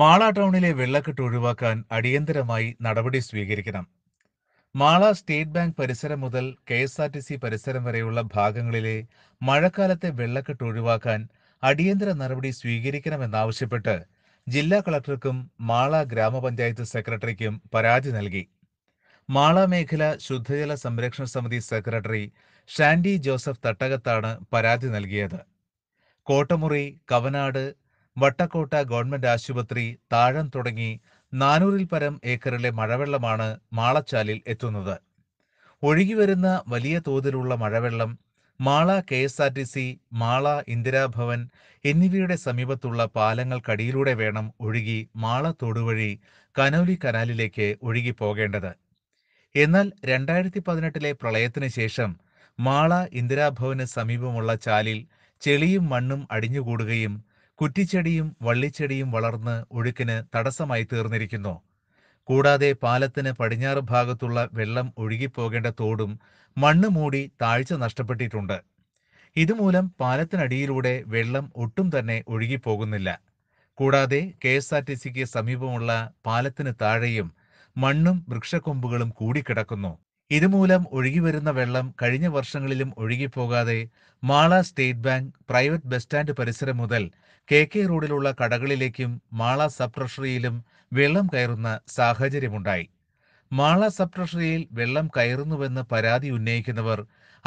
മാള ടൗണിലെ വെള്ളക്കെട്ട് ഒഴിവാക്കാൻ അടിയന്തരമായി നടപടി സ്വീകരിക്കണം മാള സ്റ്റേറ്റ് ബാങ്ക് പരിസരം മുതൽ K S R T C പരിസരം വരെയുള്ള ഭാഗങ്ങളിലെ മഴക്കാലത്തെ വെള്ളക്കെട്ട് ഒഴിവാക്കാൻ അടിയന്തര നടപടി സ്വീകരിക്കണമെന്നാവശ്യപ്പെട്ട് ജില്ലാ കളക്ടർക്കും മാള ഗ്രാമപഞ്ചായത്ത് സെക്രട്ടറിക്കും പരാതി നൽകി മാള മേഖല ശുദ്ധജല സംരക്ഷണ സമിതി സെക്രട്ടറി ഷാൻഡി ജോസഫ് തട്ടകത്താണ് പരാതി നൽകിയത് കോട്ടമുറി കവനാട് വട്ടക്കോട്ട ഗവൺമെന്റ് ആശുപത്രി താഴം തുടങ്ങി നാനൂറിൽ പരം ഏക്കറിലെ മഴവെള്ളമാണ് മാളച്ചാലിൽ എത്തുന്നത് ഒഴുകിവരുന്ന വലിയ തോതിലുള്ള മഴവെള്ളം Mala K S R T C Mala Indira Bhavan എന്നിവയുടെ സമീപത്തുള്ള പാലങ്ങൾക്കടിയിലൂടെ വേണം ഒഴുകി മാള തോടുവഴി കനോലി കനാലിലേക്ക് ഒഴുകിപ്പോകേണ്ടത് എന്നാൽ രണ്ടായിരത്തി പതിനെട്ടിലെ പ്രളയത്തിന് ശേഷം മാള ഇന്ദിരാഭവന് സമീപമുള്ള ചാലിൽ ചെളിയും മണ്ണും അടിഞ്ഞുകൂടുകയും കുറ്റിച്ചെടിയും വള്ളിച്ചെടിയും വളർന്ന് ഒഴുക്കിന് തടസ്സമായി തീർന്നിരിക്കുന്നു കൂടാതെ പാലത്തിന് പടിഞ്ഞാറ് ഭാഗത്തുള്ള വെള്ളം ഒഴുകിപ്പോകേണ്ട തോടും മണ്ണ് മൂടി താഴ്ച നഷ്ടപ്പെട്ടിട്ടുണ്ട് ഇതുമൂലം പാലത്തിനടിയിലൂടെ വെള്ളം ഒട്ടും തന്നെ ഒഴുകിപ്പോകുന്നില്ല കൂടാതെ കെ എസ് ആർ ടി സിക്ക് സമീപമുള്ള പാലത്തിന് താഴെയും മണ്ണും വൃക്ഷക്കൊമ്പുകളും കൂടിക്കിടക്കുന്നു ഇതുമൂലം ഒഴുകിവരുന്ന വെള്ളം കഴിഞ്ഞ വർഷങ്ങളിലും ഒഴുകിപ്പോകാതെ Mala state bank private bus stand പരിസരം മുതൽ കെ കെ റോഡിലുള്ള കടകളിലേക്കും മാള സബ് ട്രഷറിയിലും വെള്ളം കയറുന്ന സാഹചര്യമുണ്ടായി മാള സബ് ട്രഷറിയിൽ വെള്ളം കയറുന്നുവെന്ന് പരാതി ഉന്നയിക്കുന്നവർ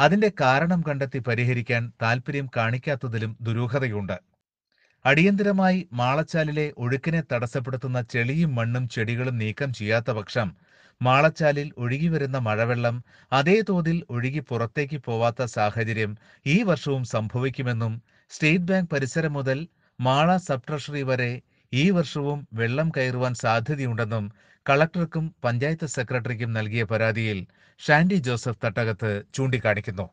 അതിന്റെ കാരണം കണ്ടെത്തി പരിഹരിക്കാൻ താൽപ്പര്യം കാണിക്കാത്തതിലും ദുരൂഹതയുണ്ട് അടിയന്തരമായി മാളച്ചാലിലെ ഒഴുക്കിനെ തടസ്സപ്പെടുത്തുന്ന ചെളിയും മണ്ണും ചെടികളും നീക്കം ചെയ്യാത്ത പക്ഷം മാളച്ചാലിൽ ഒഴുകിവരുന്ന മഴവെള്ളം അതേ തോതിൽ ഒഴുകി പുറത്തേക്ക് പോവാത്ത സാഹചര്യം ഈ വർഷവും സംഭവിക്കുമെന്നും സ്റ്റേറ്റ് ബാങ്ക് പരിസരം മുതൽ മാള സബ് ട്രഷറി വരെ ഈ വർഷവും വെള്ളം കയറുവാൻ സാധ്യതയുണ്ടെന്നും കളക്ടർക്കും പഞ്ചായത്ത് സെക്രട്ടറിക്കും നൽകിയ പരാതിയിൽ ഷാൻഡി ജോസഫ് തട്ടകത്ത് ചൂണ്ടിക്കാണിക്കുന്നു